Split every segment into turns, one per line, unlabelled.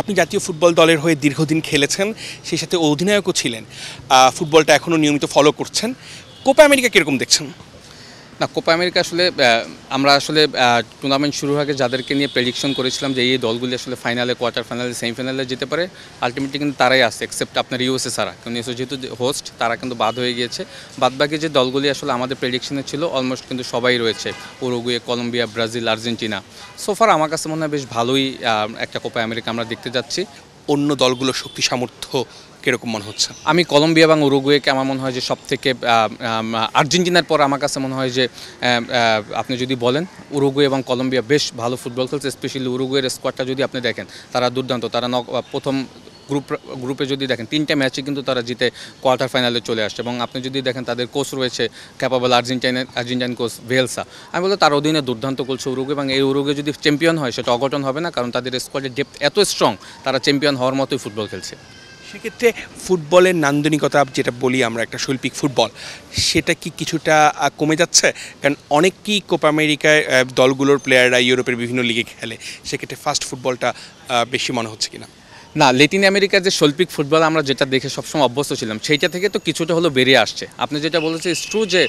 আপনি জাতীয় ফুটবল দলের হয়ে দীর্ঘদিন খেলেছেন সেই সাথে অধিনায়কও ছিলেন ফুটবলটা এখনও নিয়মিত ফলো করছেন কোপা আমেরিকা কীরকম দেখছেন না কোপা
আমেরিকা আসলে আমরা আসলে টুর্নামেন্ট শুরু আগে যাদেরকে নিয়ে প্রেডিকশন করেছিলাম যে এই দলগুলি আসলে ফাইনালে কোয়ার্টার ফাইনালে সেমিফাইনালে যেতে পারে আলটিমেটলি কিন্তু তারাই আসছে এক্সেপ্ট আপনার ইউএসএ সারা কারণ ইউএসএ যেহেতু হোস্ট তারা কিন্তু বাদ হয়ে গিয়েছে বাদবাকি যে দলগুলি আসলে আমাদের প্রেডিকশনে ছিল অলমোস্ট কিন্তু সবাই রয়েছে উরুগুয়ে কলম্বিয়া ব্রাজিল আর্জেন্টিনা সোফার আমার কাছে মনে হয় বেশ ভালোই একটা কোপা আমেরিকা আমরা দেখতে যাচ্ছি অন্য দলগুলোর শক্তি সামর্থ্য কীরকম মনে হচ্ছে আমি কলম্বিয়া এবং উরুগুয়েকে আমার মনে হয় যে সব থেকে আর্জেন্টিনার পর আমার কাছে মনে হয় যে আপনি যদি বলেন উরুগুয়ে এবং কলম্বিয়া বেশ ভালো ফুটবল খেলছে স্পেশালি উরুগুয়ের স্কোয়াডটা যদি আপনি দেখেন তারা দুর্দান্ত তারা প্রথম গ্রুপ গ্রুপে যদি দেখেন তিনটা ম্যাচে কিন্তু তারা জিতে কোয়ার্টার ফাইনালে চলে আসছে এবং আপনি যদি দেখেন তাদের কোচ রয়েছে ক্যাপাবল আর্জেন্টাইনের আর্জেন্টাইন কোচ ভেলসা আমি বলতো তার অধীনে দুর্দান্ত করছে উরুগে এবং এই উরুগে যদি চ্যাম্পিয়ন হয় সেটা অঘটন হবে না কারণ তাদের
স্কোয়াডের ডেপথ এত স্ট্রং তারা চ্যাম্পিয়ন হওয়ার মতোই ফুটবল খেলছে সেক্ষেত্রে ফুটবলের নান্দনিকতা যেটা বলি আমরা একটা শৈল্পিক ফুটবল সেটা কি কিছুটা কমে যাচ্ছে কারণ অনেক কি কোপ আমেরিকায় দলগুলোর প্লেয়াররা ইউরোপের বিভিন্ন লিগে খেলে সেক্ষেত্রে ফাস্ট ফুটবলটা বেশি মনে হচ্ছে কিনা না লেটিন আমেরিকার যে শৈল্পিক ফুটবল আমরা যেটা দেখে সবসময় অভ্যস্ত
ছিলাম সেইটা থেকে তো কিছুটা হলো বেরিয়ে আসছে আপনি যেটা বলেছেন ট্রু যে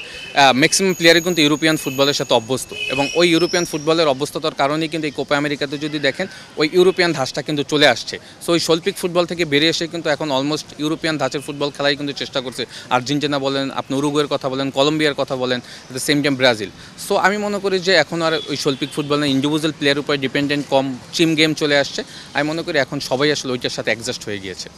ম্যাক্সিমাম প্লেয়ারই কিন্তু ইউরোপিয়ান ফুটবলের সাথে অভ্যস্ত এবং ওই ইউরোপিয়ান ফুটবলের অভ্যস্ততার কারণেই কিন্তু এই কোপা আমেরিকাতে যদি দেখেন ওই ইউরোপিয়ান ধাঁচটা কিন্তু চলে আসছে সো ওই শৈল্পিক ফুটবল থেকে বেরিয়ে এসে কিন্তু এখন অলমোস্ট ইউরোপিয়ান ধাঁচের ফুটবল খেলাই কিন্তু চেষ্টা করছে আর্জেন্টিনা বলেন আপনি উরুগুয়ের কথা বলেন কলম্বিয়ার কথা বলেন the same time Brazil so আমি মনে করি যে এখন আর ওই শৈল্পিক ফুটবল না ইন্ডিভিজুয়াল প্লেয়ার উপর ডিপেন্ডেন্ট কম টিম গেম চলে আসছে আমি মনে করি এখন সবাই আসলে ওইটার সাথে অ্যাডজাস্ট হয়ে গিয়েছে